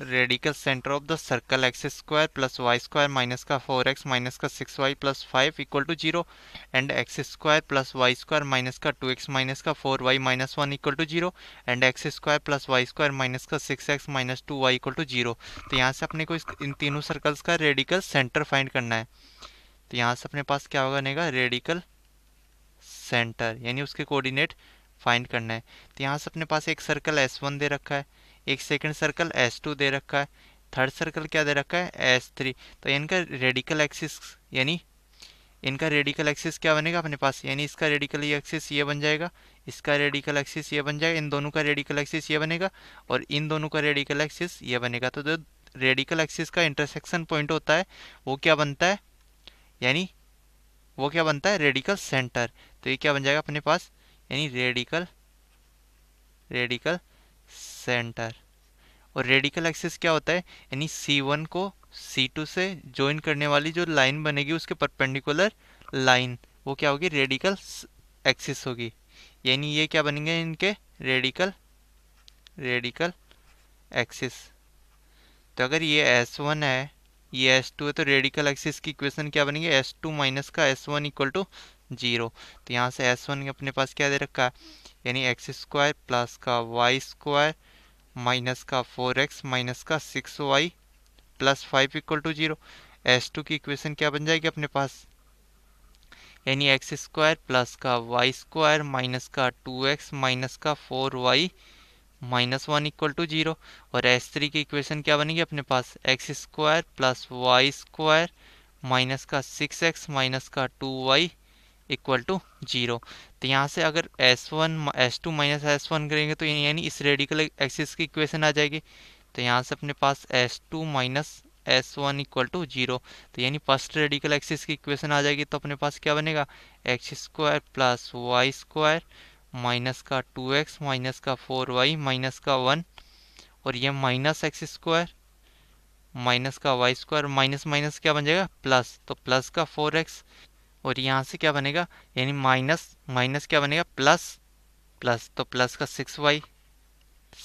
radical centre of the circle x square plus y square minus का four x minus का six y plus five equal to zero and x square plus y square minus का two x minus का four y minus one equal to zero and x square plus y square minus का six x minus two y equal to zero तो यहाँ से अपने को इस इन तीनों सर्कल्स का रेडिकल सेंटर फाइंड करना है तो यहाँ से अपने पास क्या होगा बनेगा रेडिकल सेंटर यानी उसके कोऑर्डिनेट फाइंड करना है तो यहाँ से अपने पास एक सर्कल एस वन दे रखा है एक सेकेंड सर्कल एस टू दे रखा है थर्ड सर्कल क्या दे रखा है एस थ्री तो इनका रेडिकल एक्सिस यानी इनका रेडिकल एक्सिस क्या बनेगा अपने पास यानी इसका रेडिकल एक्सिस ये बन जाएगा इसका रेडिकल एक्सिस ये बन जाएगा इन दोनों का रेडिकल एक्सिस ये बनेगा और इन दोनों का रेडिकल एक्सिस ये बनेगा तो जो रेडिकल एक्सिस का इंटरसेक्शन पॉइंट होता है वो क्या बनता है यानी वो क्या बनता है रेडिकल सेंटर तो ये क्या बन जाएगा अपने पास यानी रेडिकल रेडिकल सेंटर और रेडिकल एक्सिस क्या होता है यानी सी वन को सी टू से ज्वाइन करने वाली जो लाइन बनेगी उसके परपेंडिकुलर लाइन वो क्या होगी रेडिकल एक्सिस होगी यानी ये क्या बनेंगे इनके रेडिकल रेडिकल एक्सिस तो अगर ये एस वन है ये एस टू है तो रेडिकल एक्सिस की इक्वेशन क्या बनेगी एस टू माइनस का S one equal to zero तो यहाँ से एस वन अपने पास क्या दे रखा है यानी एक्स स्क्वायर प्लस का वाई स्क्वायर माइनस का फोर एक्स माइनस का six y plus five equal to zero S two की इक्वेशन क्या बन जाएगी अपने पास यानी एक्स स्क्वायर प्लस का वाई स्क्वायर माइनस का टू एक्स माइनस का four y minus one equal to zero और एस थ्री की इक्वेशन क्या बनेगी अपने पास x square plus y square minus का सिक्स एक्स माइनस का two y equal to zero तो यहाँ से अगर S one S two minus S one करेंगे तो यानी इस रेडिकल एक्सिस की इक्वेशन आ जाएगी तो यहाँ से अपने पास S two minus S one equal to zero तो यानी फर्स्ट रेडिकल एक्सिस की इक्वेशन आ जाएगी तो अपने पास क्या बनेगा x square plus y square minus का टू एक्स माइनस का फोर वाई माइनस का वन और ये माइनस एक्स स्क्वायर माइनस का वाई स्क्वायर माइनस माइनस क्या बन जाएगा प्लस तो प्लस का फोर एक्स और यहाँ से क्या बनेगा यानी माइनस माइनस क्या बनेगा प्लस प्लस तो प्लस का सिक्स वाई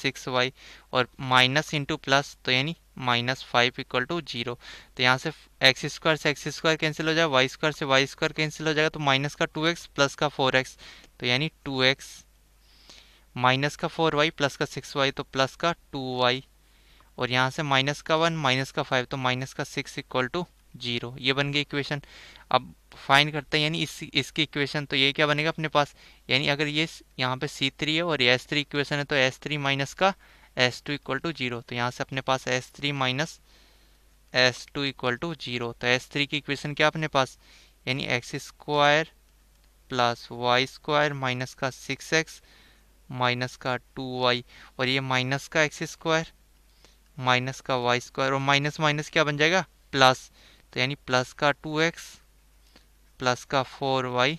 सिक्स वाई और माइनस इंटू प्लस तो यानी minus five equal to zero तो यहाँ से एक्स स्क्वायर से एक्स स्क्वायर कैंसिल हो जाएगा वाई स्क्वायर से वाई स्क्वायर कैंसिल हो जाएगा तो माइनस का टू एक्स प्लस का फोर एक्स तो यानी टू एक्स माइनस का फोर वाई प्लस का सिक्स वाई तो प्लस का टू वाई और यहाँ से माइनस का वन माइनस का फाइव तो माइनस का सिक्स इक्वल टू जीरो ये बन गई इक्वेशन अब फाइन करते हैं यानी इस इसकी इक्वेशन तो ये क्या बनेगा अपने पास यानी अगर ये यहाँ पे सी थ्री है और एस थ्री इक्वेशन है तो एस थ्री माइनस का S two equal to zero तो यहाँ से अपने पास S three minus S two equal to zero तो एस थ्री की इक्वेशन क्या अपने पास यानी x square plus y square minus का सिक्स एक्स माइनस का टू वाई और ये माइनस का एक्स स्क्वायर माइनस का वाई स्क्वायर और माइनस माइनस क्या बन जाएगा प्लस तो यानी प्लस का टू एक्स प्लस का four y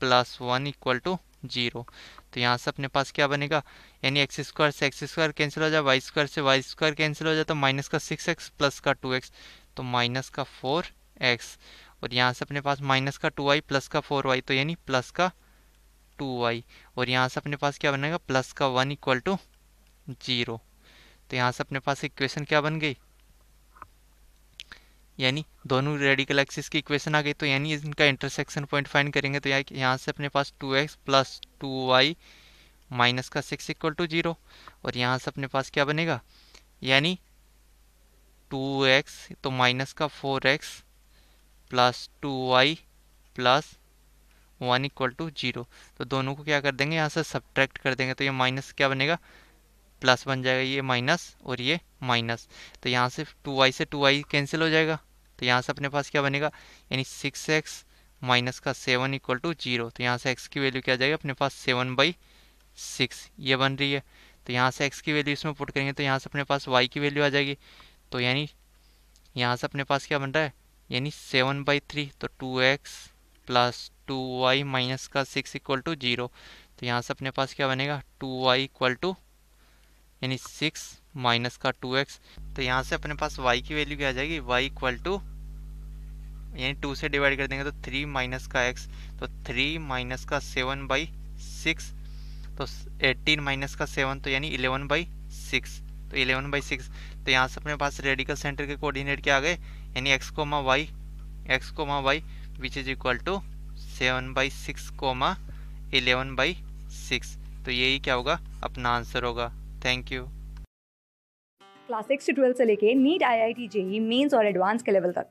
plus one equal to zero तो यहाँ से अपने पास क्या बनेगा यानी एक्स स्क्वायर से एक्स स्क्वायर कैंसिल हो जाए वाई स्क्वायर से वाई स्क्वायर कैंसिल हो जाए तो माइनस का सिक्स एक्स प्लस का टू एक्स तो माइनस का फोर एक्स और यहाँ से अपने पास माइनस का टू वाई प्लस का फोर वाई तो यानी प्लस का टू वाई और यहाँ से अपने पास क्या बनेगा प्लस का वन इक्वल टू जीरो तो यहाँ से अपने पास इक्वेशन क्या बन गई यानी दोनों रेडिकल एक्सिस की इक्वेशन आ गई तो यानी इनका इंटरसेक्शन पॉइंट फाइंड करेंगे तो यहाँ यहाँ से अपने पास two x plus two y minus का सिक्स इक्वल टू जीरो और यहाँ से अपने पास क्या बनेगा यानी टू एक्स तो माइनस का four x plus two y plus one equal to zero तो दोनों को क्या कर देंगे यहाँ से सब्ट्रैक्ट कर देंगे तो ये माइनस क्या बनेगा प्लस बन जाएगा ये माइनस और ये माइनस तो यहाँ से टू वाई से टू वाई कैंसिल हो जाएगा तो यहाँ से अपने पास क्या बनेगा यानी सिक्स एक्स माइनस का सेवन इक्वल टू जीरो तो यहाँ से एक्स की वैल्यू क्या जाएगी अपने पास सेवन बाई सिक्स ये बन रही है तो यहाँ से एक्स की वैल्यू इसमें पुट करेंगे तो यहाँ से अपने पास वाई की वैल्यू आ जाएगी तो यानी यहाँ से अपने पास क्या बन रहा है यानी सेवन बाई थ्री तो two x plus two y minus का सिक्स इक्वल टू जीरो तो यहाँ से अपने पास क्या बनेगा टू वाई इक्वल टू यानी सिक्स माइनस का टू एक्स तो यहाँ से अपने पास वाई की वैल्यू क्या आ जाएगी वाई इक्वल टू यानी टू से डिवाइड कर देंगे तो थ्री माइनस का एक्स तो थ्री माइनस का सेवन बाई सिक्स तो एटीन माइनस का सेवन तो यानी इलेवन बाई सिक्स तो इलेवन बाई सिक्स तो यहाँ से अपने पास रेडिकल सेंटर के कोऑर्डिनेट क्या आ गए यानी x comma y x comma y which is equal to seven by six comma eleven by six तो यही क्या होगा अपना आंसर होगा थैंक यू क्लास सिक्स से ट्वेल्थ से लेके NEET I I T JEE Mains और एडवांस के लेवल तक